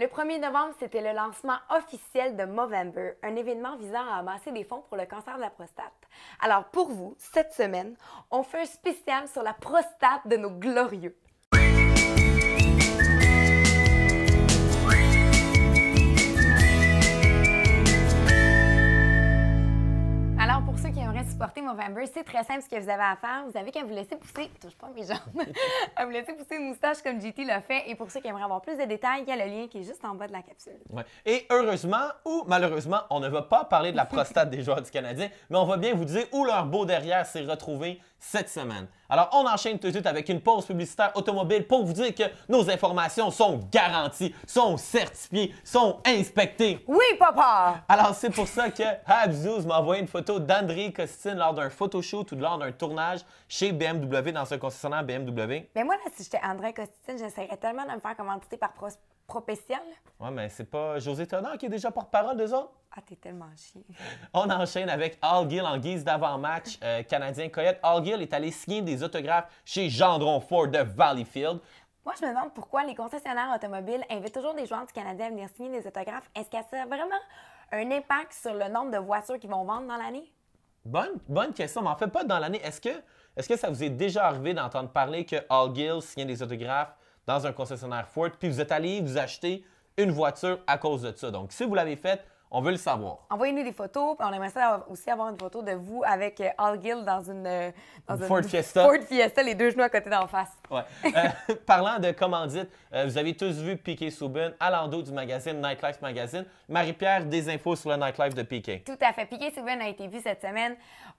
Le 1er novembre, c'était le lancement officiel de Movember, un événement visant à amasser des fonds pour le cancer de la prostate. Alors pour vous, cette semaine, on fait un spécial sur la prostate de nos glorieux. c'est très simple ce que vous avez à faire. Vous avez qu'à vous laisser pousser, touche pas mes jambes, à vous laisser pousser une moustache comme JT l'a fait. Et pour ceux qui aimeraient avoir plus de détails, il y a le lien qui est juste en bas de la capsule. Et heureusement ou malheureusement, on ne va pas parler de la prostate des joueurs du Canadien, mais on va bien vous dire où leur beau derrière s'est retrouvé cette semaine. Alors, on enchaîne tout de suite avec une pause publicitaire automobile pour vous dire que nos informations sont garanties, sont certifiées, sont inspectées. Oui, papa! Alors, c'est pour ça que Habzouz m'a envoyé une photo d'André Costine lors d'un photoshoot ou lors d'un tournage chez BMW dans un concessionnaire BMW. Mais moi, là, si j'étais André Costine, j'essaierais tellement de me faire commanditer par Prospect oui, Ouais, mais c'est pas José Tonnant qui est déjà porte-parole des autres? Ah, t'es tellement chier. On enchaîne avec Al Gill en guise d'avant-match euh, canadien Coyote. Al Gill est allé signer des autographes chez Gendron Ford de Valleyfield. Moi, je me demande pourquoi les concessionnaires automobiles invitent toujours des joueurs du Canadien à venir signer des autographes. Est-ce que ça a vraiment un impact sur le nombre de voitures qu'ils vont vendre dans l'année? Bonne, bonne question, mais en fait, pas dans l'année. Est-ce que, est que ça vous est déjà arrivé d'entendre parler que Al Gill signait des autographes dans un concessionnaire Ford, puis vous êtes allé vous acheter une voiture à cause de ça. Donc, si vous l'avez fait, on veut le savoir. Envoyez-nous des photos. On aimerait aussi avoir une photo de vous avec euh, Al Gill dans euh, une, Ford Fiesta. Ford Fiesta, les deux genoux à côté d'en face. Ouais. Euh, parlant de commandite, vous avez tous vu Piqué Souben à l'endos du magazine Nightlife Magazine. Marie-Pierre, des infos sur le nightlife de Piqué. Tout à fait. Piqué Souben a été vu cette semaine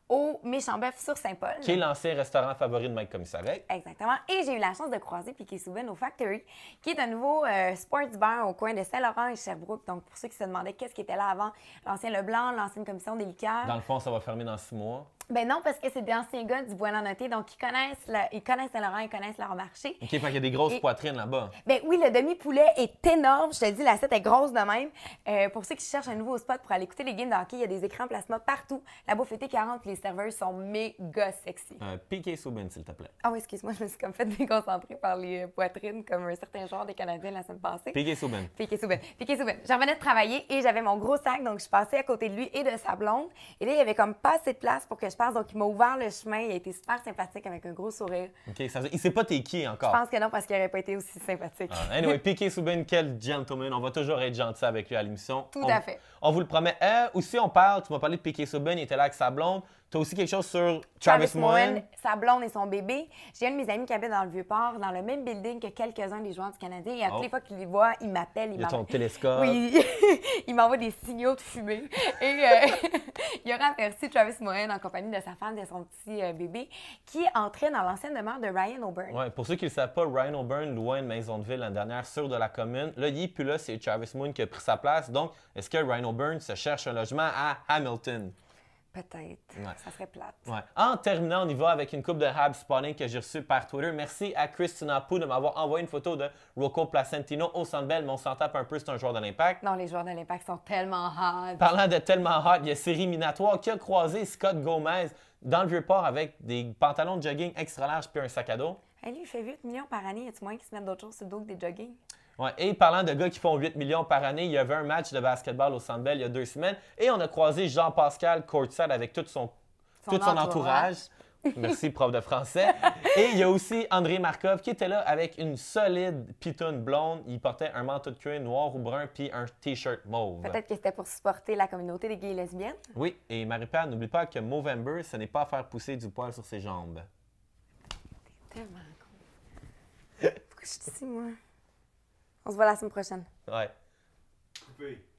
au bœuf sur Saint-Paul. Qui est l'ancien restaurant favori de Mike Commissarek. Exactement. Et j'ai eu la chance de croiser Piqué Souben au Factory, qui est un nouveau sports bar au coin de Saint-Laurent et Sherbrooke. Donc, pour ceux qui se demandaient qu'est-ce qui était là, avant, l'ancien Leblanc, l'ancienne commission des liqueurs. Dans le fond, ça va fermer dans six mois. Ben non, parce que c'est des anciens gars du bois noté, donc ils connaissent, ils connaissent laurent ils connaissent leur marché. OK, parce qu'il y a des grosses poitrines là-bas. Ben oui, le demi-poulet est énorme. Je te dis, l'assiette est grosse de même. Euh, pour ceux qui cherchent un nouveau spot pour aller écouter les games de hockey, il y a des écrans plasma partout. La bouffe était 40 les serveurs sont méga sexy. Un euh, piqué souben, s'il te plaît. Ah oui, excuse-moi, je me suis comme fait déconcentrer par les euh, poitrines comme un certain genre des Canadiens la semaine passée. Piqué souben. Piqué Piqué souben. J'en venais de travailler et j'avais mon gros sac, donc je passais à côté de lui et de sa blonde. Et là, il y avait comme pas assez de place pour que je passe, donc il m'a ouvert le chemin. Il a été super sympathique avec un gros sourire. OK, ça il sait pas t'es qui encore. Je pense que non, parce qu'il n'aurait pas été aussi sympathique. Ah, anyway, Piqué Souben, quel gentleman. On va toujours être gentil avec lui à l'émission. Tout à fait. On vous le promet. Euh, aussi, on parle, tu m'as parlé de Piqué Souben, il était là avec sa blonde. T'as aussi quelque chose sur Travis, Travis Moen. sa blonde et son bébé. J'ai un de mes amis qui habite dans le Vieux-Port, dans le même building que quelques-uns des joueurs du Canadien. Et à chaque toutes oh. les fois qu'il les voit, il m'appelle. Il, il a ton télescope. Oui, il m'envoie des signaux de fumée. Et euh, il a renversé Travis Moen en compagnie de sa femme, et de son petit euh, bébé, qui entraîne dans l'ancienne demeure de Ryan O'Burn. Ouais, pour ceux qui ne savent pas, Ryan O'Byrne louait une maison de ville l'année dernière sur de la commune. Là, il plus là, c'est Travis Moon qui a pris sa place. Donc, est-ce que Ryan O'Burn se cherche un logement à Hamilton? Peut-être. Ça serait plate. En terminant, on y va avec une coupe de Hab Spawning que j'ai reçue par Twitter. Merci à Christina Pou de m'avoir envoyé une photo de Rocco Placentino au Centre on s'en un peu, c'est un joueur de l'Impact. Non, les joueurs de l'Impact sont tellement hot. Parlant de tellement hot, il y a Série Minatoire qui a croisé Scott Gomez dans le Vieux-Port avec des pantalons de jogging extra larges puis un sac à dos. Hey, lui, il fait 8 millions par année. Y a-tu moyen qu'il se mette d'autres choses sur le dos que des joggings? et parlant de gars qui font 8 millions par année, il y avait un match de basketball au Sandbell il y a deux semaines et on a croisé Jean-Pascal Courtside avec tout son, entourage. Merci, prof de français. Et il y a aussi André Markov qui était là avec une solide pitoune blonde. Il portait un manteau de cuir noir ou brun puis un T-shirt mauve. Peut-être que c'était pour supporter la communauté des gays et lesbiennes. Oui, et Marie-Pierre, n'oublie pas que Movember, ce n'est pas faire pousser du poil sur ses jambes. T'es tellement con. Pourquoi je dis moi? On se voit la semaine prochaine. Ouais. Coupé.